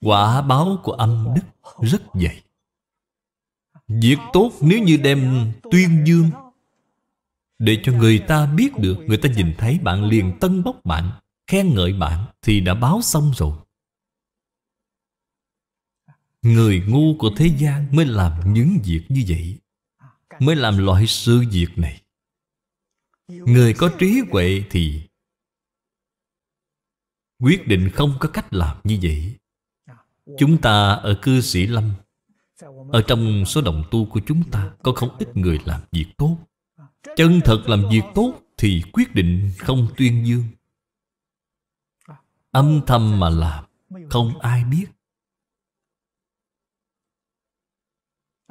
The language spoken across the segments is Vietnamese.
Quả báo của âm đức rất dày Việc tốt nếu như đem tuyên dương Để cho người ta biết được Người ta nhìn thấy bạn liền tân bốc bạn Khen ngợi bạn Thì đã báo xong rồi Người ngu của thế gian Mới làm những việc như vậy Mới làm loại sự việc này Người có trí huệ thì Quyết định không có cách làm như vậy Chúng ta ở cư sĩ Lâm Ở trong số đồng tu của chúng ta Có không ít người làm việc tốt Chân thật làm việc tốt Thì quyết định không tuyên dương Âm thầm mà làm Không ai biết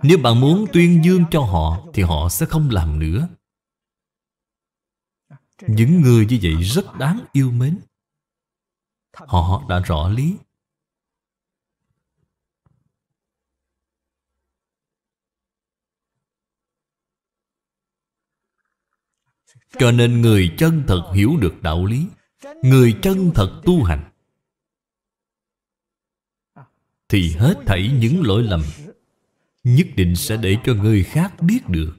Nếu bạn muốn tuyên dương cho họ Thì họ sẽ không làm nữa Những người như vậy rất đáng yêu mến Họ đã rõ lý Cho nên người chân thật hiểu được đạo lý Người chân thật tu hành Thì hết thảy những lỗi lầm Nhất định sẽ để cho người khác biết được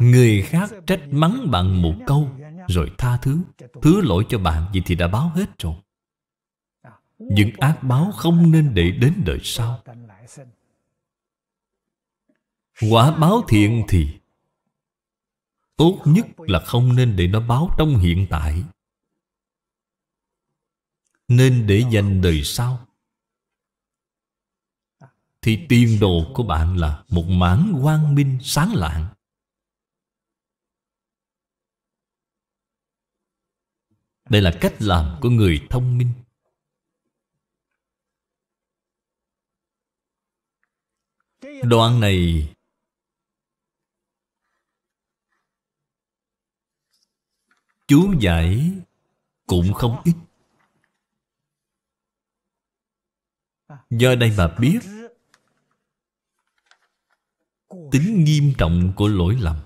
Người khác trách mắng bạn một câu Rồi tha thứ Thứ lỗi cho bạn gì thì đã báo hết rồi Những ác báo không nên để đến đời sau Quả báo thiện thì Tốt nhất là không nên để nó báo trong hiện tại Nên để dành đời sau Thì tiền đồ của bạn là một mảng quang minh sáng lạng Đây là cách làm của người thông minh Đoạn này chú giải cũng không ít do đây mà biết tính nghiêm trọng của lỗi lầm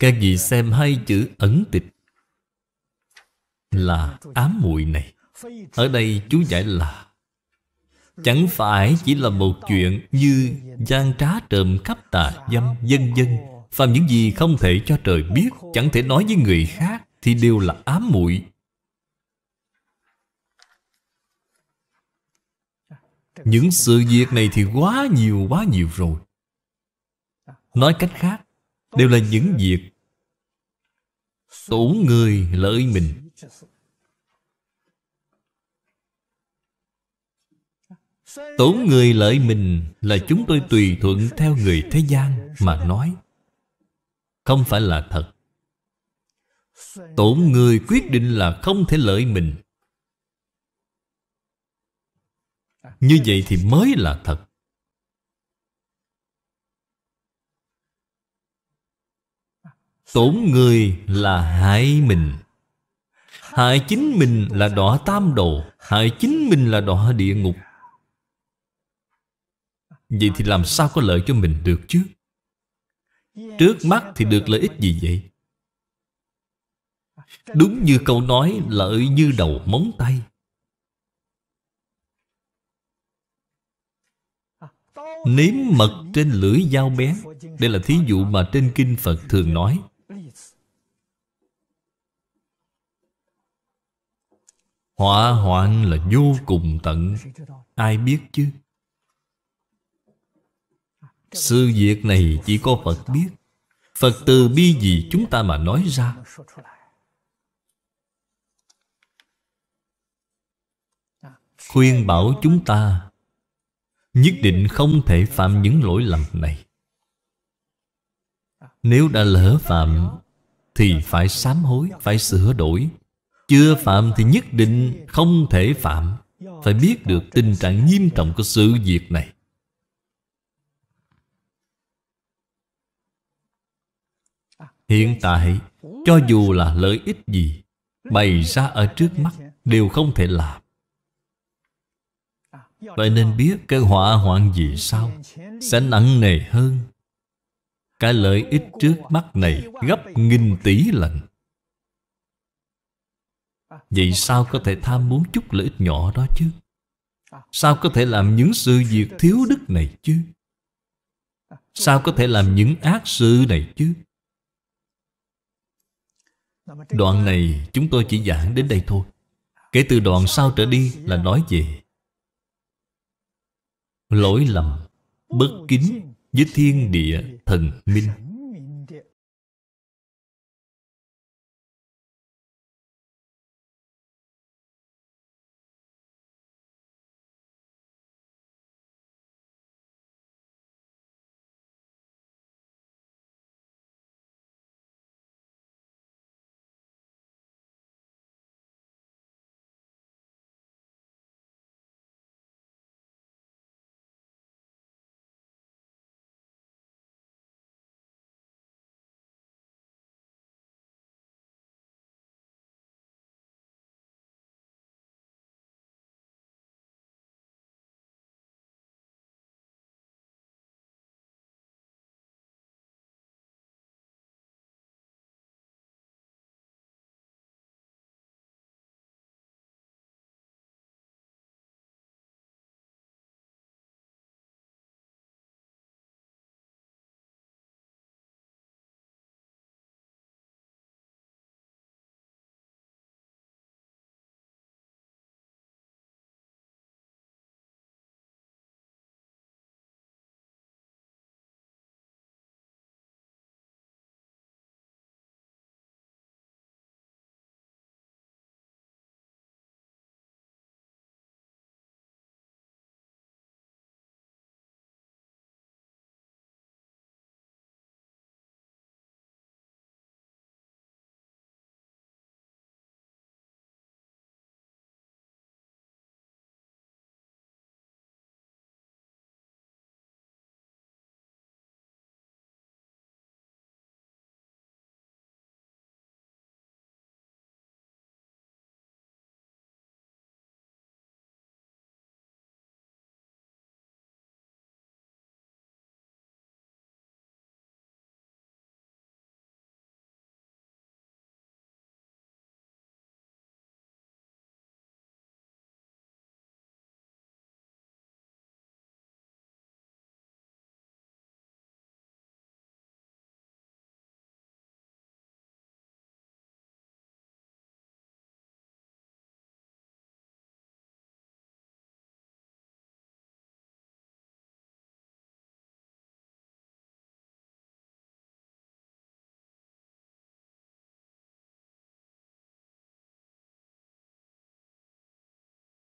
các vị xem hai chữ ẩn tịch là ám muội này ở đây chú giải là Ừ. Chẳng phải chỉ là một chuyện như gian trá trộm cắp tà dâm dân dân Phạm những gì không thể cho trời biết Chẳng thể nói với người khác Thì đều là ám muội Những sự việc này thì quá nhiều quá nhiều rồi Nói cách khác Đều là những việc Tổn người lợi mình Tổn người lợi mình là chúng tôi tùy thuận theo người thế gian mà nói Không phải là thật Tổn người quyết định là không thể lợi mình Như vậy thì mới là thật Tổn người là hại mình Hại chính mình là đọa tam đồ Hại chính mình là đọa địa ngục Vậy thì làm sao có lợi cho mình được chứ Trước mắt thì được lợi ích gì vậy Đúng như câu nói lợi như đầu móng tay Nếm mật trên lưỡi dao bén Đây là thí dụ mà trên kinh Phật thường nói Họa hoạn là vô cùng tận Ai biết chứ sự việc này chỉ có Phật biết Phật từ bi gì chúng ta mà nói ra Khuyên bảo chúng ta Nhất định không thể phạm những lỗi lầm này Nếu đã lỡ phạm Thì phải sám hối, phải sửa đổi Chưa phạm thì nhất định không thể phạm Phải biết được tình trạng nghiêm trọng của sự việc này Hiện tại Cho dù là lợi ích gì Bày ra ở trước mắt Đều không thể làm Vậy nên biết cái họa hoạn gì sau Sẽ nặng nề hơn Cái lợi ích trước mắt này Gấp nghìn tỷ lần Vậy sao có thể tham muốn chút lợi ích nhỏ đó chứ Sao có thể làm những sự việc thiếu đức này chứ Sao có thể làm những ác sự này chứ Đoạn này chúng tôi chỉ giảng đến đây thôi Kể từ đoạn sau trở đi là nói về Lỗi lầm Bất kính với thiên địa thần minh